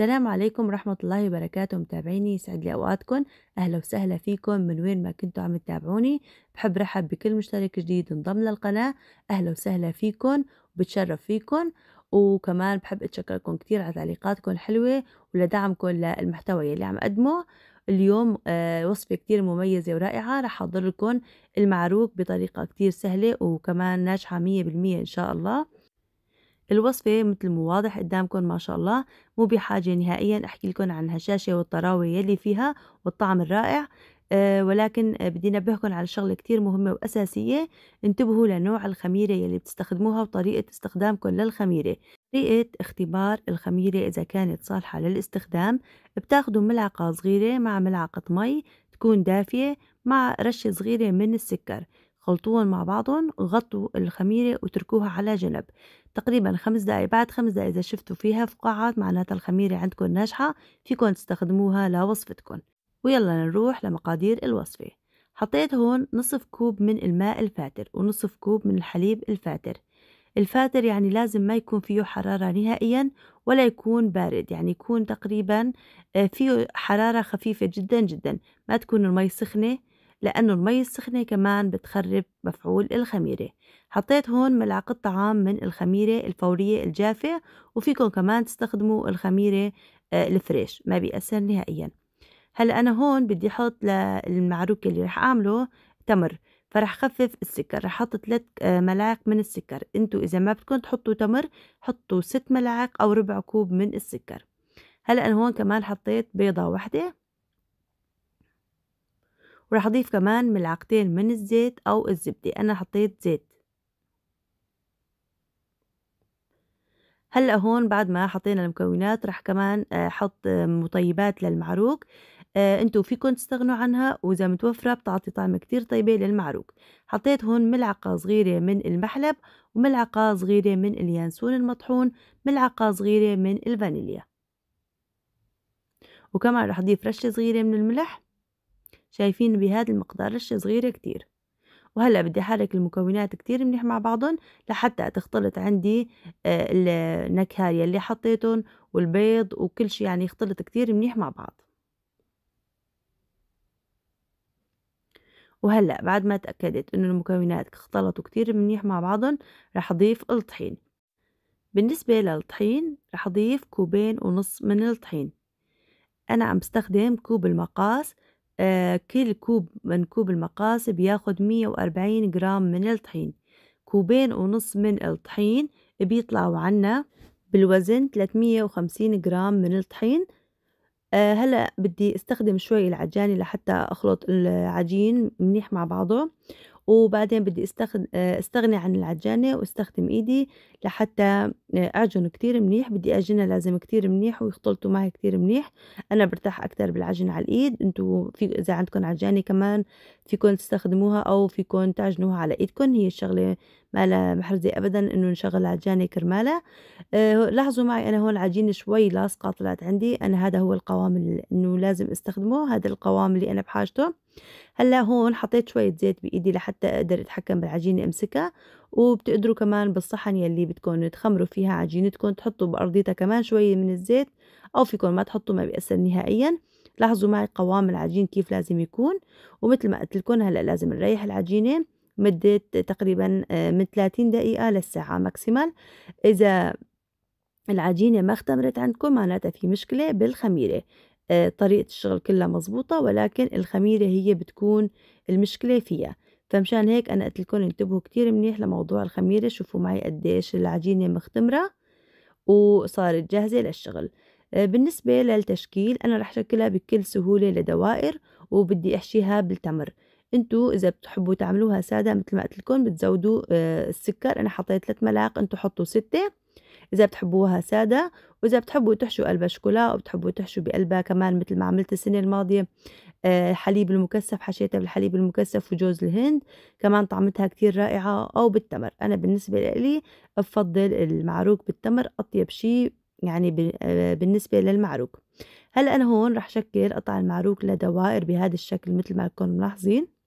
السلام عليكم ورحمة الله وبركاته متابعيني يسعد لي أوقاتكم أهلا وسهلا فيكم من وين ما كنتوا عم تتابعوني بحب رحب بكل مشترك جديد انضم للقناة أهلا وسهلا فيكم وبتشرف فيكم وكمان بحب أتشكركم كتير على تعليقاتكم الحلوة ولدعمكم للمحتوى يلي عم أقدمه اليوم آه، وصفة كتير مميزة ورائعة رح أحضر لكم المعروك بطريقة كتير سهلة وكمان ناجحة مية بالمية إن شاء الله الوصفة مثل ما واضح قدامكم ما شاء الله مو بحاجة نهائيا أحكي لكم عن هشاشة والطراوة يلي فيها والطعم الرائع أه ولكن بدي نبهكم على شغلة كتير مهمة وأساسية انتبهوا لنوع الخميرة يلي بتستخدموها وطريقة استخدامكم للخميرة طريقة اختبار الخميرة إذا كانت صالحة للاستخدام بتاخدوا ملعقة صغيرة مع ملعقة مي تكون دافية مع رشة صغيرة من السكر خلطوهم مع بعضهم غطوا الخميرة وتركوها على جنب تقريبا خمس دقايق بعد خمس دقايق إذا شفتوا فيها فقاعات معناتها الخميرة عندكم ناجحة فيكم تستخدموها لوصفتكم ويلا نروح لمقادير الوصفة حطيت هون نصف كوب من الماء الفاتر ونصف كوب من الحليب الفاتر الفاتر يعني لازم ما يكون فيه حرارة نهائيا ولا يكون بارد يعني يكون تقريبا آه، فيه حرارة خفيفة جدا جدا ما تكون المي سخنة لأنه المي السخنة كمان بتخرب مفعول الخميرة حطيت هون ملعقة طعام من الخميرة الفورية الجافة وفيكم كمان تستخدموا الخميرة آه، الفريش ما بيأثر نهائيا هلا أنا هون بدي أحط للمعروكة اللي رح أعمله تمر فرح خفف السكر رح احط ثلاث آه، ملاعق من السكر انتوا اذا ما بدكم تحطوا تمر حطوا ست ملاعق او ربع كوب من السكر هلا انا هون كمان حطيت بيضه واحده وراح أضيف كمان ملعقتين من الزيت أو الزبدة أنا حطيت زيت هلأ هون بعد ما حطينا المكونات راح كمان آه، أحط آه، مطيبات للمعروق آه، انتو فيكن تستغنوا عنها واذا متوفره بتعطي طعمه كتير طيبه للمعروق حطيت هون ملعقه صغيره من المحلب وملعقه صغيره من اليانسون المطحون ملعقه صغيره من الفانيليا وكمان رح اضيف رشه صغيره من الملح شايفين بهذا المقدار رشة صغيرة كتير وهلا بدي احرك المكونات كتير منيح مع بعضهم لحتى تختلط عندي آه، النكهه يلي حطيتهم والبيض وكل شيء يعني يختلط كتير منيح مع بعض وهلا بعد ما تاكدت انه المكونات اختلطوا كتير منيح مع بعضهم رح اضيف الطحين بالنسبه للطحين رح اضيف كوبين ونص من الطحين انا عم بستخدم كوب المقاس آه، كل كوب كوب المقاس بياخد مية وأربعين جرام من الطحين كوبين ونص من الطحين بيطلعوا عنا بالوزن تلتمية وخمسين جرام من الطحين آه، هلا بدي استخدم شوي العجانة لحتى أخلط العجين منيح مع بعضه وبعدين بدي آه، استغني عن العجانة واستخدم ايدي لحتى آه، اعجنه كتير منيح بدي اعجنها لازم كتير منيح ويختلطوا معي كتير منيح انا برتاح اكتر بالعجن على الايد انتو في اذا عندكم عجانة كمان فيكن تستخدموها او فيكن تعجنوها على ايدكن هي الشغلة ما لا محرزة أبدا إنه نشغل العجانة كرماله أه لاحظوا معي أنا هون العجينة شوي لاصقة طلعت عندي أنا هذا هو القوام إنه لازم استخدمه هذا القوام اللي أنا بحاجته هلا هون حطيت شوية زيت بإيدي لحتى أقدر أتحكم بالعجينة أمسكها وبتقدروا كمان بالصحن يلي بدكم تخمروا فيها عجينتكم تحطوا بأرضيتها كمان شوية من الزيت أو فيكم ما تحطوا ما بيأثر نهائياً لاحظوا معي قوام العجين كيف لازم يكون ومثل ما قلت لكم هلا لازم نريح العجينه مدة تقريبا آه، من 30 دقيقة للساعة ماكسيمال إذا العجينة ما اختمرت عندكم معناتها في مشكلة بالخميرة آه، طريقة الشغل كلها مزبوطة ولكن الخميرة هي بتكون المشكلة فيها فمشان هيك أنا قلت لكم انتبهوا كتير منيح لموضوع الخميرة شوفوا معي قديش العجينة مختمرة وصارت جاهزة للشغل آه، بالنسبة للتشكيل أنا رح شكلها بكل سهولة لدوائر وبدي أحشيها بالتمر انتو اذا بتحبوا تعملوها ساده مثل ما قلت لكم بتزودوا آه، السكر انا حطيت ثلاث ملاعق انتو حطوا ستة اذا بتحبوها ساده واذا بتحبوا تحشوا قلبها شوكولا او بتحبوا تحشوا بقلبها كمان مثل ما عملت السنه الماضيه آه، حليب المكثف حشيتها بالحليب المكثف وجوز الهند كمان طعمتها كتير رائعه او بالتمر انا بالنسبه لي بفضل المعروك بالتمر اطيب شيء يعني آه، بالنسبة للمعروك هلا أنا هون رح شكل قطع المعروك لدوائر بهذا الشكل مثل ما تكونوا ملاحظين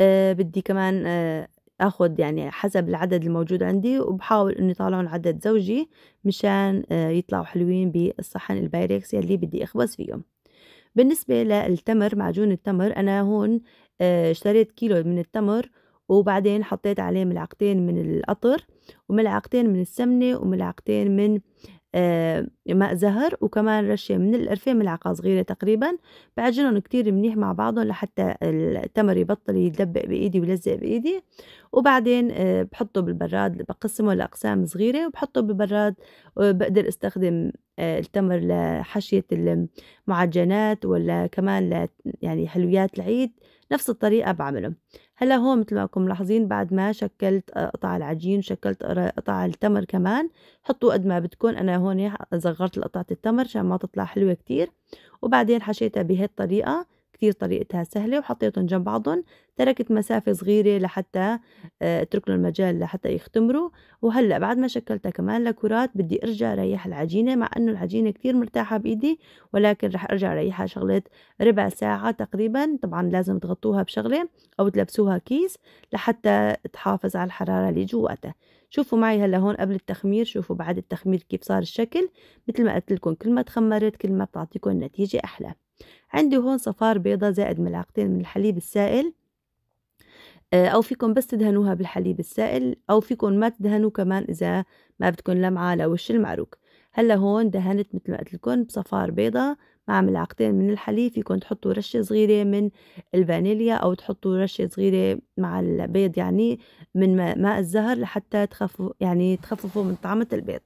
آه، بدي كمان آآ آه، آخُد يعني حسب العدد الموجود عندي، وبحاول اني طالعون عدد زوجي مشان آه، يطلعوا حلوين بالصحن البايركس يلّي بدي أخبز فيهم. بالنسبة للتمر معجون التمر أنا هون اشتريت كيلو من التمر، وبعدين حطيت عليه ملعقتين من القطر، وملعقتين من السمنة، وملعقتين من آه، ماء زهر وكمان رشة من القرفة ملعقة صغيرة تقريبا بعجنهم كتير منيح مع بعضهم لحتى التمر يبطل يدبق بإيدي ويلزق بإيدي وبعدين آه، بحطه بالبراد بقسمه لأقسام صغيرة وبحطه بالبراد بقدر استخدم آه، التمر لحشية المعجنات ولا كمان يعني حلويات العيد نفس الطريقة بعمله هلا هون مثل ما كم ملاحظين بعد ما شكلت آه، قطع العجين شكلت آه، قطع التمر كمان حطوا قد ما بدكم أنا هون صغرت قطعة التمر عشان ما تطلع حلوة كتير وبعدين حشيتها الطريقة كتير طريقتها سهلة وحطيتهم جنب بعضهم تركت مسافة صغيرة لحتى آه، اترك لهم مجال لحتى يختمروا وهلأ بعد ما شكلتها كمان لكرات بدي ارجع ريح العجينة مع انه العجينة كتير مرتاحة بايدي ولكن رح ارجع ريحها شغلة ربع ساعة تقريبا طبعا لازم تغطوها بشغلة او تلبسوها كيس لحتى تحافظ على الحرارة اللي جواتها شوفوا معي هلا هون قبل التخمير شوفوا بعد التخمير كيف صار الشكل مثل ما قلت لكم كل ما تخمرت كل ما بتعطيكم نتيجة احلى عندي هون صفار بيضة زائد ملعقتين من الحليب السائل آه، أو فيكم بس تدهنوها بالحليب السائل أو فيكم ما تدهنوا كمان إذا ما بدكم لمعة لوش المعروك هلا هون دهنت مثل ما قلت لكم بصفار بيضة مع ملعقتين من الحليب فيكم تحطوا رشة صغيرة من الفانيليا أو تحطوا رشة صغيرة مع البيض يعني من ماء الزهر لحتى تخفوا يعني تخففوا من طعمة البيض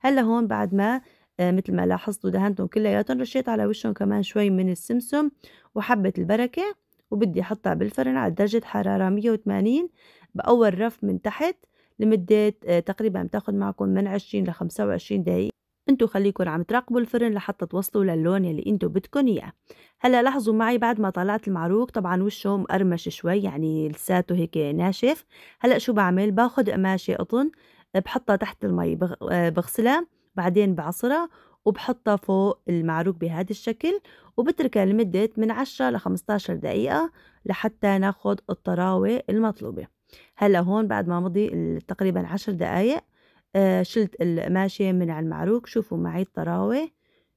هلا هون بعد ما آه، مثل ما لاحظتوا دهنتهم كلياتهم رشيت على وشهم كمان شوي من السمسم وحبة البركة وبدي أحطها بالفرن على درجة حرارة 180 بأول رف من تحت لمدة آه، تقريبا بتاخد معكم من 20 ل 25 دقيقة انتو خليكن عم تراقبوا الفرن لحتى توصلوا للون يلي انتو بدكن اياه هلا لاحظوا معي بعد ما طلعت المعروق طبعا وشه مقرمش شوي يعني لساته هيك ناشف هلا شو بعمل باخد قماشه قطن بحطها تحت المي آه، بغسلها بعدين بعصرها وبحطها فوق المعروق بهذا الشكل وبتركها لمدة من 10 ل 15 دقيقة لحتى ناخد الطراوة المطلوبة هلا هون بعد ما مضي تقريبا 10 دقايق آه شلت القماشة من على المعروق شوفوا معي الطراوة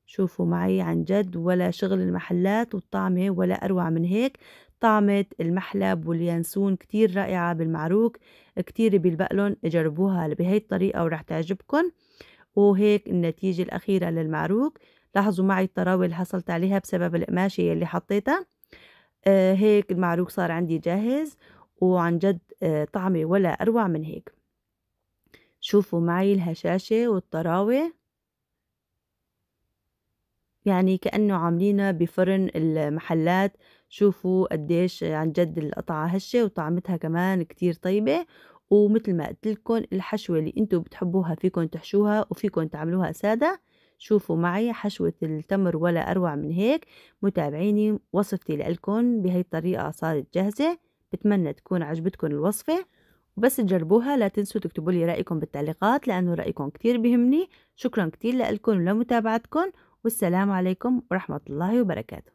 شوفوا معي عن جد ولا شغل المحلات والطعمة ولا أروع من هيك طعمة المحلب واليانسون كتير رائعة بالمعروق كتير بيلبقلن جربوها بهي الطريقة ورح تعجبكن وهيك النتيجة الأخيرة للمعروق لاحظوا معي الطراوي اللي حصلت عليها بسبب القماشة اللي حطيتها آه هيك المعروق صار عندي جاهز وعن جد آه طعمه ولا أروع من هيك شوفوا معي الهشاشة والطراوي يعني كأنه عاملينها بفرن المحلات شوفوا قديش عن جد القطعة هشة وطعمتها كمان كتير طيبة ومثل ما قلت لكم الحشوه اللي انتم بتحبوها فيكم تحشوها وفيكم تعملوها ساده شوفوا معي حشوة التمر ولا أروع من هيك متابعيني وصفتي لكم بهي الطريقة صارت جاهزة بتمنى تكون عجبتكم الوصفة وبس تجربوها لا تنسوا تكتبوا لي رأيكم بالتعليقات لأنه رأيكم كتير بهمني شكرا كتير لكم ولمتابعتكم والسلام عليكم ورحمة الله وبركاته